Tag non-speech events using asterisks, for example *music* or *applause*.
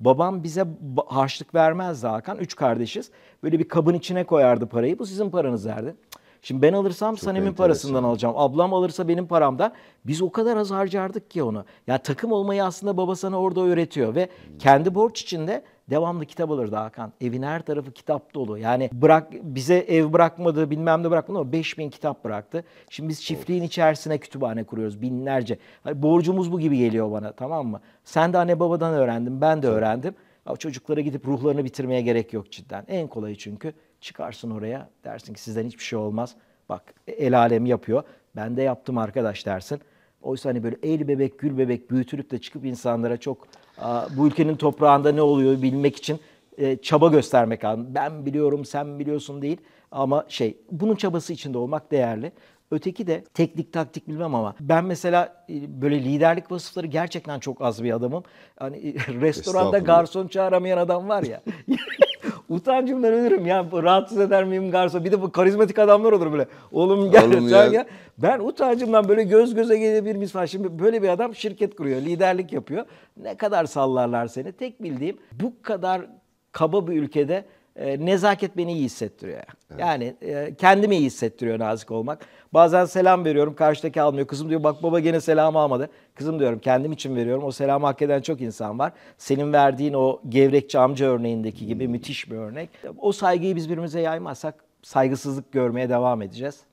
Babam bize harçlık vermezdi Hakan. Üç kardeşiz. Böyle bir kabın içine koyardı parayı. Bu sizin paranız derdi. Cık. Şimdi ben alırsam Çok Sanem'in enteresan. parasından alacağım. Ablam alırsa benim paramda. Biz o kadar az harcardık ki onu. Ya yani takım olmayı aslında baba sana orada öğretiyor ve kendi borç içinde devamlı kitap alırdı Hakan. Evin her tarafı kitap dolu. Yani bırak bize ev bırakmadı, bilmem ne bırakmadı ama 5000 kitap bıraktı. Şimdi biz çiftliğin içerisine kütüphane kuruyoruz binlerce. Hani borcumuz bu gibi geliyor bana tamam mı? Sen de anne babadan öğrendin, ben de öğrendim. Çocuklara gidip ruhlarını bitirmeye gerek yok cidden. En kolayı çünkü çıkarsın oraya dersin ki sizden hiçbir şey olmaz. Bak e, el alem yapıyor. Ben de yaptım arkadaş dersin. Oysa hani böyle el bebek gül bebek büyütülüp de çıkıp insanlara çok bu ülkenin toprağında ne oluyor bilmek için e, çaba göstermek lazım. Ben biliyorum sen biliyorsun değil ama şey bunun çabası içinde olmak değerli. Öteki de teknik taktik bilmem ama ben mesela e, böyle liderlik vasıfları gerçekten çok az bir adamım. Hani e, *laughs* restoranda garson çağıramayan adam var ya. *laughs* Utancımdan ölürüm ya. Rahatsız eder miyim garson? Bir de bu karizmatik adamlar olur böyle. Oğlum gel Oğlum sen ya. Ben utancımdan böyle göz göze gelebilir miyiz falan. Şimdi böyle bir adam şirket kuruyor, liderlik yapıyor. Ne kadar sallarlar seni. Tek bildiğim bu kadar kaba bir ülkede e, nezaket beni iyi hissettiriyor. Yani, evet. yani e, kendimi iyi hissettiriyor nazik olmak. Bazen selam veriyorum karşıdaki almıyor. Kızım diyor bak baba gene selam almadı. Kızım diyorum kendim için veriyorum. O selamı hak eden çok insan var. Senin verdiğin o gevrekçi amca örneğindeki gibi müthiş bir örnek. O saygıyı biz birbirimize yaymazsak saygısızlık görmeye devam edeceğiz.